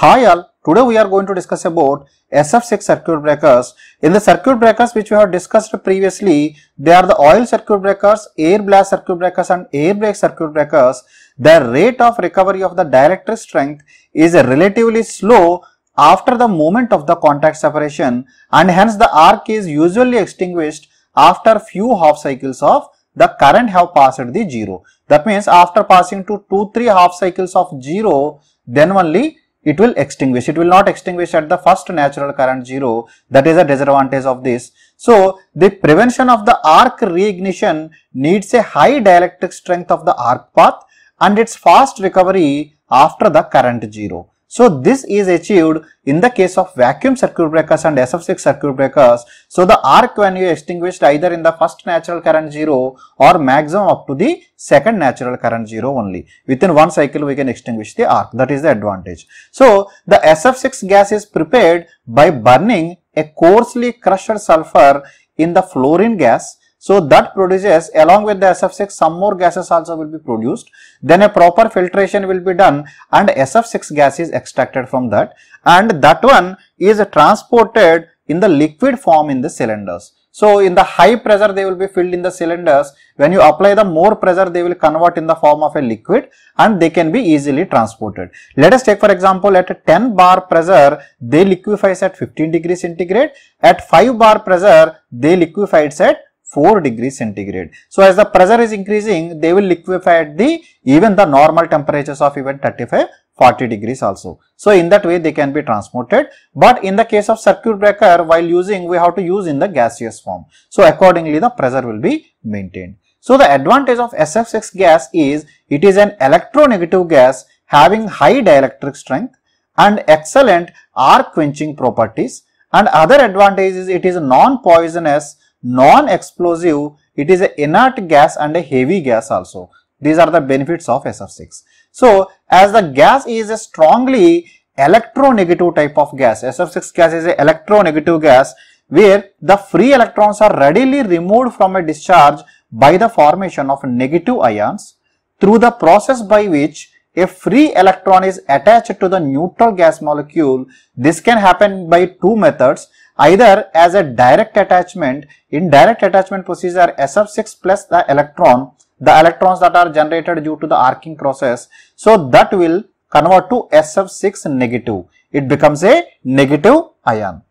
Hi all, today we are going to discuss about SF6 circuit breakers. In the circuit breakers which we have discussed previously, they are the oil circuit breakers, air blast circuit breakers and air brake circuit breakers. The rate of recovery of the dielectric strength is relatively slow after the moment of the contact separation and hence the arc is usually extinguished after few half cycles of the current have passed the zero. That means after passing to 2-3 half cycles of zero, then only it will extinguish. It will not extinguish at the first natural current 0. That is a disadvantage of this. So, the prevention of the arc reignition needs a high dielectric strength of the arc path and its fast recovery after the current 0. So this is achieved in the case of vacuum circuit breakers and SF6 circuit breakers. So the arc when you extinguished either in the first natural current 0 or maximum up to the second natural current 0 only. Within one cycle we can extinguish the arc that is the advantage. So the SF6 gas is prepared by burning a coarsely crushed sulfur in the fluorine gas so that produces along with the SF6 some more gases also will be produced. Then a proper filtration will be done and SF6 gas is extracted from that and that one is transported in the liquid form in the cylinders. So in the high pressure they will be filled in the cylinders. When you apply the more pressure they will convert in the form of a liquid and they can be easily transported. Let us take for example at 10 bar pressure they liquefies at 15 degrees centigrade. At 5 bar pressure they liquefies at 4 degrees centigrade. So, as the pressure is increasing, they will liquefy at the even the normal temperatures of even 35, 40 degrees also. So, in that way they can be transported. But in the case of circuit breaker, while using, we have to use in the gaseous form. So, accordingly the pressure will be maintained. So, the advantage of SF6 gas is it is an electronegative gas having high dielectric strength and excellent arc quenching properties and other advantage is it is non-poisonous non-explosive, it is an inert gas and a heavy gas also. These are the benefits of SF6. So, as the gas is a strongly electronegative type of gas, SF6 gas is an electronegative gas where the free electrons are readily removed from a discharge by the formation of negative ions through the process by which a free electron is attached to the neutral gas molecule. This can happen by two methods either as a direct attachment. In direct attachment procedure, SF6 plus the electron, the electrons that are generated due to the arcing process. So that will convert to SF6 negative. It becomes a negative ion.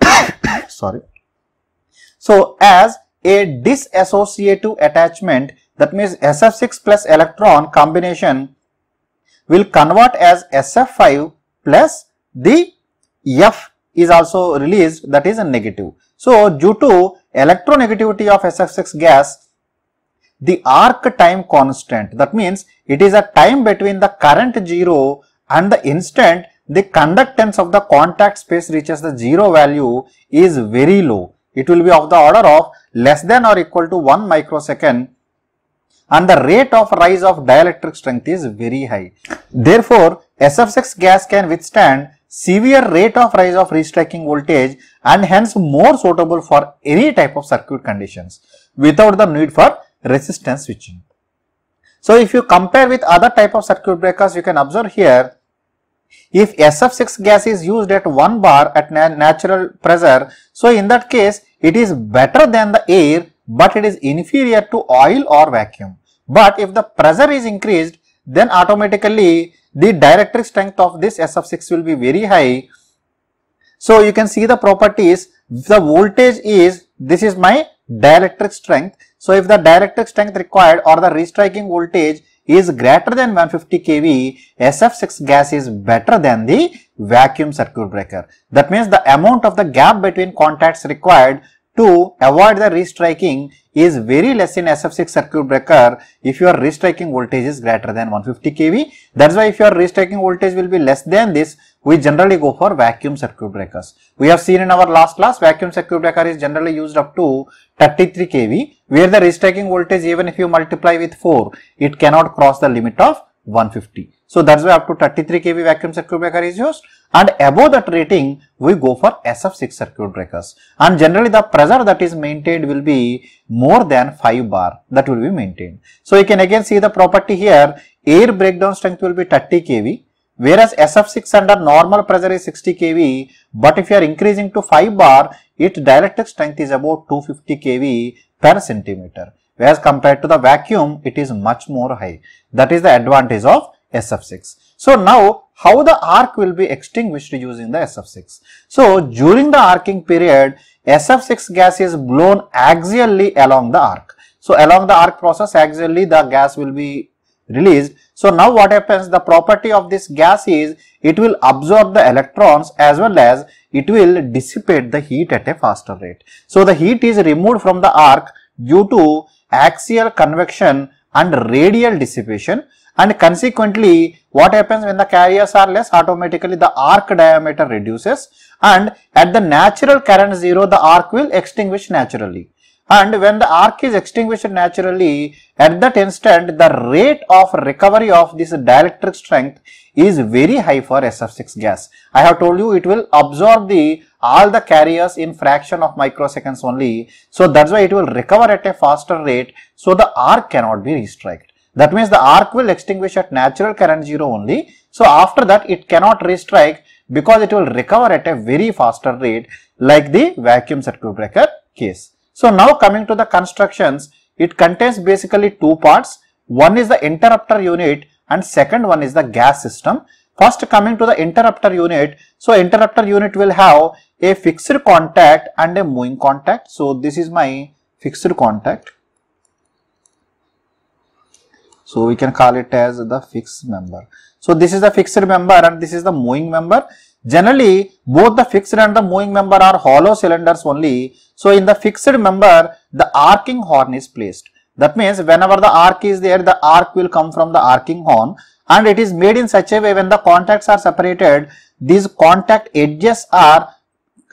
Sorry. So as a disassociative attachment, that means SF6 plus electron combination will convert as SF5 plus the F is also released that is a negative. So, due to electronegativity of SF6 gas, the arc time constant that means it is a time between the current 0 and the instant the conductance of the contact space reaches the 0 value is very low. It will be of the order of less than or equal to 1 microsecond and the rate of rise of dielectric strength is very high. Therefore, SF6 gas can withstand severe rate of rise of restriking voltage and hence more suitable for any type of circuit conditions without the need for resistance switching. So, if you compare with other type of circuit breakers, you can observe here, if SF6 gas is used at 1 bar at na natural pressure, so in that case, it is better than the air, but it is inferior to oil or vacuum. But if the pressure is increased, then automatically the dielectric strength of this SF6 will be very high. So, you can see the properties, the voltage is, this is my dielectric strength. So, if the dielectric strength required or the restriking voltage is greater than 150 kV, SF6 gas is better than the vacuum circuit breaker. That means the amount of the gap between contacts required to avoid the restriking is very less in SF6 circuit breaker if your restriking voltage is greater than 150 kV. That's why if your restriking voltage will be less than this, we generally go for vacuum circuit breakers. We have seen in our last class, vacuum circuit breaker is generally used up to 33 kV, where the restriking voltage even if you multiply with 4, it cannot cross the limit of 150. So that's why up to 33 kV vacuum circuit breaker is used and above that rating we go for SF6 circuit breakers and generally the pressure that is maintained will be more than 5 bar that will be maintained. So, you can again see the property here air breakdown strength will be 30 kV whereas SF6 under normal pressure is 60 kV but if you are increasing to 5 bar its dielectric strength is about 250 kV per centimeter whereas compared to the vacuum it is much more high that is the advantage of SF6. So, now how the arc will be extinguished using the SF6. So during the arcing period, SF6 gas is blown axially along the arc. So along the arc process axially the gas will be released. So now what happens the property of this gas is it will absorb the electrons as well as it will dissipate the heat at a faster rate. So the heat is removed from the arc due to axial convection and radial dissipation and consequently what happens when the carriers are less automatically the arc diameter reduces and at the natural current zero the arc will extinguish naturally and when the arc is extinguished naturally at that instant the rate of recovery of this dielectric strength is very high for SF6 gas. I have told you it will absorb the all the carriers in fraction of microseconds only. So that's why it will recover at a faster rate. So the arc cannot be restriked. That means the arc will extinguish at natural current zero only. So after that it cannot restrike because it will recover at a very faster rate like the vacuum circuit breaker case. So now coming to the constructions, it contains basically two parts. One is the interrupter unit and second one is the gas system. First coming to the interrupter unit. So interrupter unit will have a fixed contact and a moving contact. So this is my fixed contact. So we can call it as the fixed member. So this is the fixed member and this is the moving member. Generally, both the fixed and the moving member are hollow cylinders only. So in the fixed member, the arcing horn is placed. That means whenever the arc is there, the arc will come from the arcing horn and it is made in such a way when the contacts are separated, these contact edges are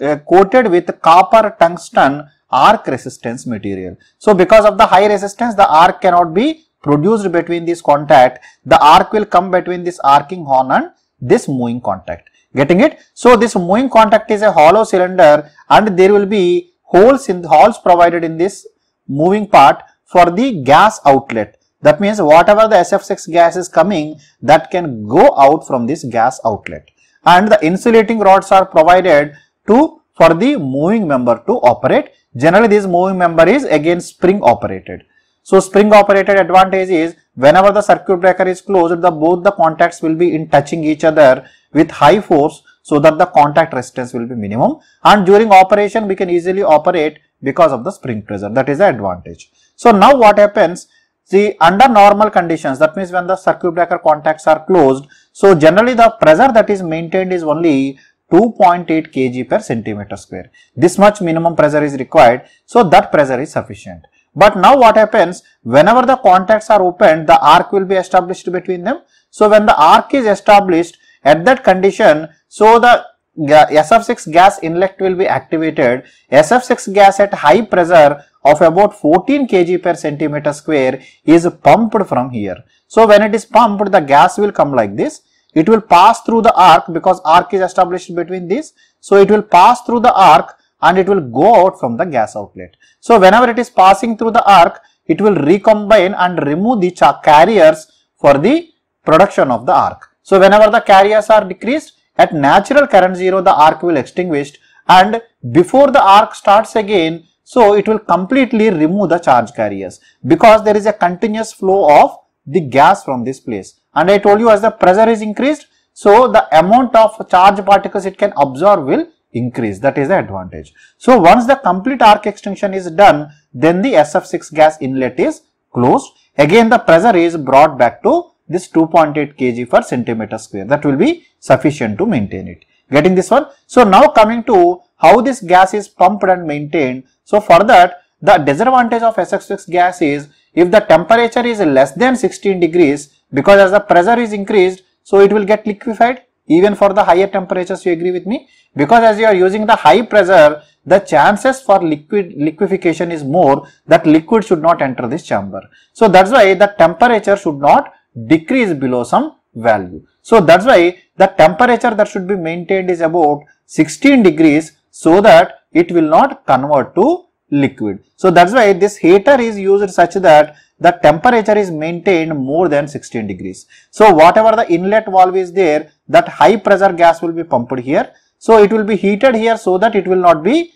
uh, coated with copper tungsten arc resistance material. So, because of the high resistance, the arc cannot be produced between these contact. The arc will come between this arcing horn and this moving contact. Getting it? So, this moving contact is a hollow cylinder and there will be holes in holes provided in this moving part for the gas outlet. That means whatever the SF6 gas is coming that can go out from this gas outlet and the insulating rods are provided to for the moving member to operate. Generally this moving member is again spring operated. So spring operated advantage is whenever the circuit breaker is closed the both the contacts will be in touching each other with high force so that the contact resistance will be minimum and during operation we can easily operate because of the spring pressure that is the advantage. So now what happens? See, under normal conditions, that means when the circuit breaker contacts are closed, so generally the pressure that is maintained is only 2.8 kg per centimeter square. This much minimum pressure is required, so that pressure is sufficient. But now what happens, whenever the contacts are opened, the arc will be established between them. So when the arc is established, at that condition, so the SF6 gas inlet will be activated. SF6 gas at high pressure of about 14 kg per centimeter square is pumped from here. So when it is pumped, the gas will come like this. It will pass through the arc because arc is established between these. So it will pass through the arc and it will go out from the gas outlet. So whenever it is passing through the arc, it will recombine and remove the carriers for the production of the arc. So whenever the carriers are decreased, at natural current zero, the arc will extinguish and before the arc starts again, so it will completely remove the charge carriers because there is a continuous flow of the gas from this place. And I told you as the pressure is increased, so the amount of charge particles it can absorb will increase. That is the advantage. So once the complete arc extinction is done, then the SF6 gas inlet is closed. Again the pressure is brought back to this 2.8 kg per centimeter square that will be sufficient to maintain it. Getting this one? So, now coming to how this gas is pumped and maintained. So, for that the disadvantage of SX6 gas is if the temperature is less than 16 degrees because as the pressure is increased, so it will get liquefied even for the higher temperatures you agree with me because as you are using the high pressure the chances for liquid liquefaction is more that liquid should not enter this chamber. So, that is why the temperature should not decrease below some value. So that's why the temperature that should be maintained is about 16 degrees so that it will not convert to liquid. So that's why this heater is used such that the temperature is maintained more than 16 degrees. So whatever the inlet valve is there that high pressure gas will be pumped here. So it will be heated here so that it will not be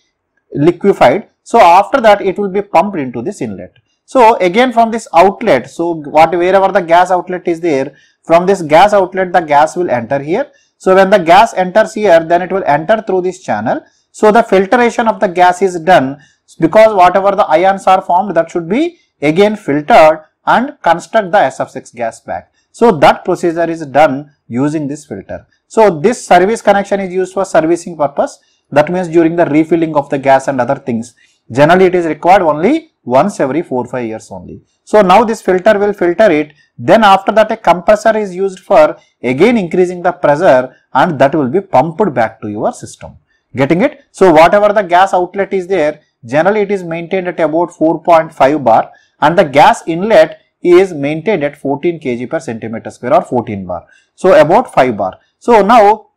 liquefied. So after that it will be pumped into this inlet. So again from this outlet, so what wherever the gas outlet is there, from this gas outlet the gas will enter here. So when the gas enters here, then it will enter through this channel. So the filtration of the gas is done because whatever the ions are formed that should be again filtered and construct the SF6 gas back. So that procedure is done using this filter. So this service connection is used for servicing purpose. That means during the refilling of the gas and other things, Generally, it is required only once every 4-5 years only. So, now this filter will filter it. Then after that a compressor is used for again increasing the pressure and that will be pumped back to your system. Getting it? So, whatever the gas outlet is there, generally it is maintained at about 4.5 bar and the gas inlet is maintained at 14 kg per centimeter square or 14 bar. So, about 5 bar. So, now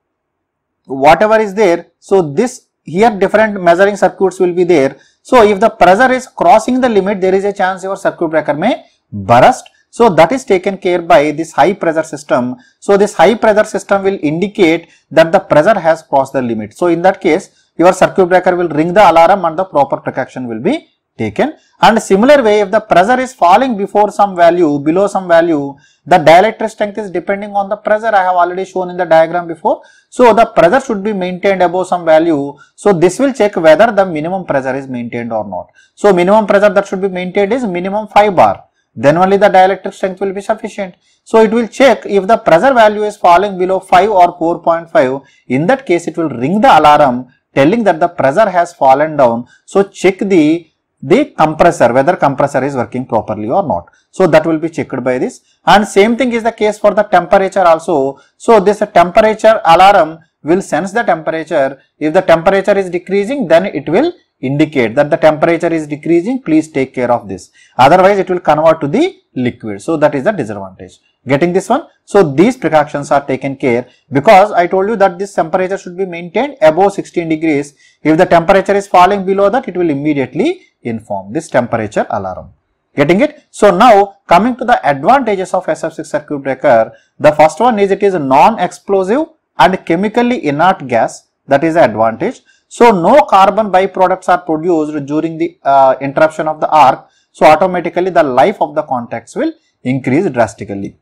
whatever is there, so this here different measuring circuits will be there. So if the pressure is crossing the limit, there is a chance your circuit breaker may burst. So that is taken care by this high pressure system. So this high pressure system will indicate that the pressure has crossed the limit. So in that case, your circuit breaker will ring the alarm and the proper protection will be taken and similar way if the pressure is falling before some value below some value the dielectric strength is depending on the pressure I have already shown in the diagram before. So, the pressure should be maintained above some value. So, this will check whether the minimum pressure is maintained or not. So, minimum pressure that should be maintained is minimum 5 bar then only the dielectric strength will be sufficient. So, it will check if the pressure value is falling below 5 or 4.5 in that case it will ring the alarm telling that the pressure has fallen down. So, check the the compressor whether compressor is working properly or not so that will be checked by this and same thing is the case for the temperature also so this temperature alarm will sense the temperature if the temperature is decreasing then it will indicate that the temperature is decreasing, please take care of this. Otherwise, it will convert to the liquid. So, that is the disadvantage. Getting this one? So, these precautions are taken care because I told you that this temperature should be maintained above 16 degrees. If the temperature is falling below that, it will immediately inform this temperature alarm. Getting it? So, now coming to the advantages of SF6 circuit breaker, the first one is it is non-explosive and chemically inert gas that is the advantage. So no carbon byproducts are produced during the uh, interruption of the arc. So automatically the life of the contacts will increase drastically.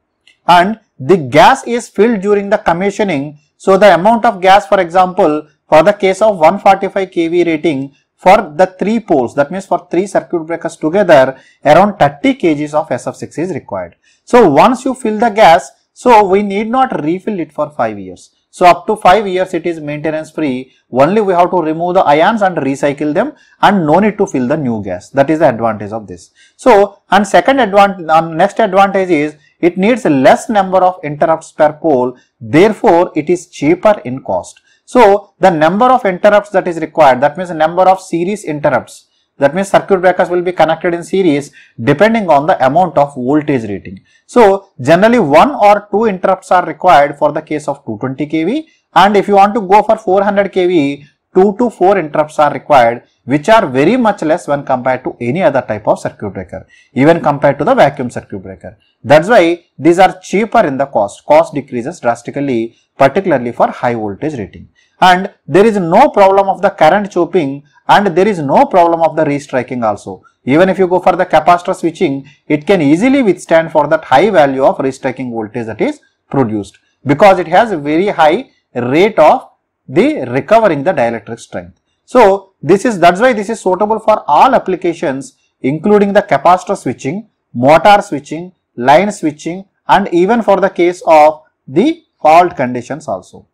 And the gas is filled during the commissioning. So the amount of gas for example for the case of 145 kV rating for the three poles that means for three circuit breakers together around 30 kgs of SF6 is required. So once you fill the gas so we need not refill it for 5 years. So up to 5 years it is maintenance free. Only we have to remove the ions and recycle them and no need to fill the new gas. That is the advantage of this. So and second advantage, um, next advantage is it needs less number of interrupts per pole. Therefore, it is cheaper in cost. So the number of interrupts that is required, that means the number of series interrupts that means circuit breakers will be connected in series depending on the amount of voltage rating. So generally one or two interrupts are required for the case of 220 kV and if you want to go for 400 kV, 2 to 4 interrupts are required which are very much less when compared to any other type of circuit breaker even compared to the vacuum circuit breaker. That's why these are cheaper in the cost. Cost decreases drastically particularly for high voltage rating and there is no problem of the current chopping and there is no problem of the restriking also. Even if you go for the capacitor switching, it can easily withstand for that high value of restriking voltage that is produced because it has a very high rate of the recovering the dielectric strength. So, this is that's why this is suitable for all applications including the capacitor switching, motor switching, line switching and even for the case of the fault conditions also.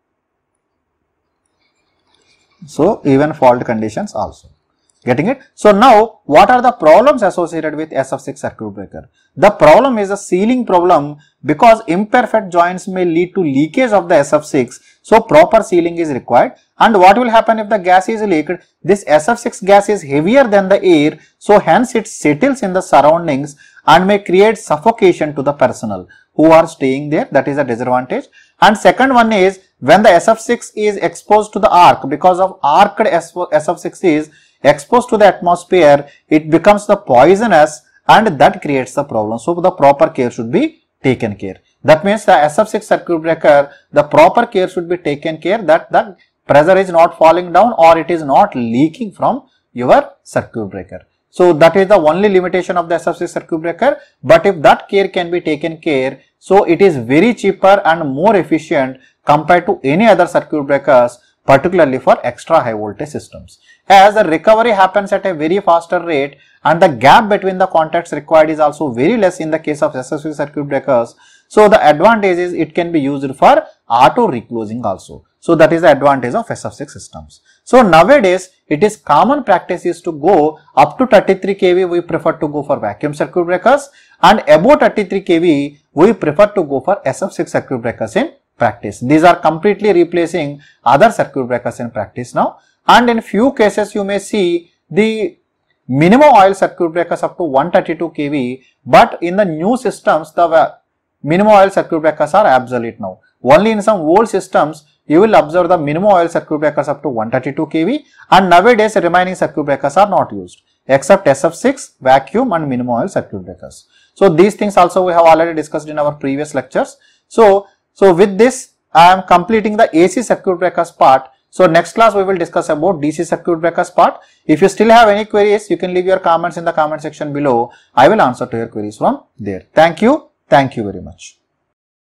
So, even fault conditions also. Getting it? So, now what are the problems associated with SF6 circuit breaker? The problem is a sealing problem because imperfect joints may lead to leakage of the SF6. So, proper sealing is required. And what will happen if the gas is leaked? This SF6 gas is heavier than the air. So, hence it settles in the surroundings and may create suffocation to the personnel who are staying there. That is a disadvantage. And second one is when the SF6 is exposed to the arc because of arced SF6 is exposed to the atmosphere, it becomes the poisonous and that creates the problem. So, the proper care should be taken care. That means the SF6 circuit breaker, the proper care should be taken care that the pressure is not falling down or it is not leaking from your circuit breaker. So that is the only limitation of the SFC circuit breaker. But if that care can be taken care, so it is very cheaper and more efficient compared to any other circuit breakers, particularly for extra high voltage systems. As the recovery happens at a very faster rate and the gap between the contacts required is also very less in the case of SFC circuit breakers. So the advantage is it can be used for auto reclosing also. So, that is the advantage of sf 6 systems. So, nowadays it is common practice is to go up to 33 kV we prefer to go for vacuum circuit breakers and above 33 kV we prefer to go for sf 6 circuit breakers in practice. These are completely replacing other circuit breakers in practice now and in few cases you may see the minimum oil circuit breakers up to 132 kV but in the new systems the minimum oil circuit breakers are obsolete now. Only in some old systems you will observe the minimum oil circuit breakers up to 132 kV and nowadays remaining circuit breakers are not used except SF6, vacuum and minimum oil circuit breakers. So, these things also we have already discussed in our previous lectures. So, so with this I am completing the AC circuit breakers part. So, next class we will discuss about DC circuit breakers part. If you still have any queries, you can leave your comments in the comment section below. I will answer to your queries from there. Thank you. Thank you very much.